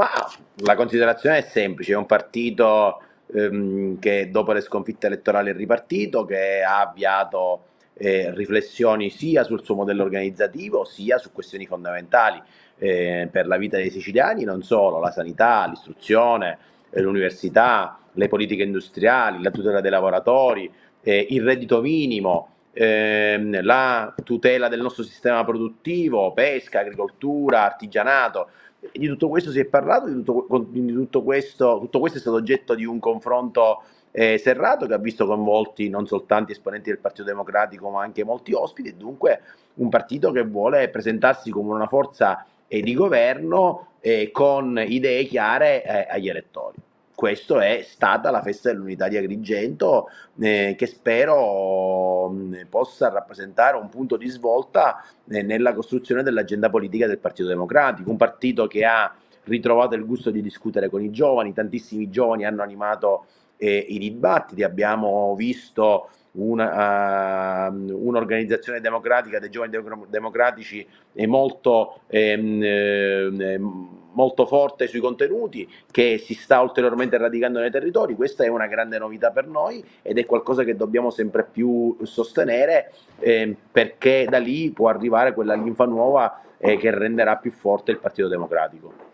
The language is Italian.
Ma la considerazione è semplice, è un partito ehm, che dopo le sconfitte elettorali è ripartito, che ha avviato eh, riflessioni sia sul suo modello organizzativo sia su questioni fondamentali eh, per la vita dei siciliani, non solo, la sanità, l'istruzione, eh, l'università, le politiche industriali, la tutela dei lavoratori, eh, il reddito minimo, ehm, la tutela del nostro sistema produttivo, pesca, agricoltura, artigianato di tutto questo si è parlato, di tutto, di tutto, questo, tutto questo è stato oggetto di un confronto eh, serrato che ha visto coinvolti non soltanto esponenti del Partito Democratico ma anche molti ospiti e dunque un partito che vuole presentarsi come una forza eh, di governo eh, con idee chiare eh, agli elettori questo è stata la festa dell'unità di Agrigento eh, che spero mh, mm, possa rappresentare un punto di svolta eh, nella costruzione dell'agenda politica del Partito Democratico, un partito che ha ritrovato il gusto di discutere con i giovani, tantissimi giovani hanno animato eh, i dibattiti, abbiamo visto una, uh, un'organizzazione democratica dei giovani democratici molto ehm, ehm, molto forte sui contenuti che si sta ulteriormente radicando nei territori, questa è una grande novità per noi ed è qualcosa che dobbiamo sempre più sostenere eh, perché da lì può arrivare quella linfa nuova eh, che renderà più forte il Partito Democratico.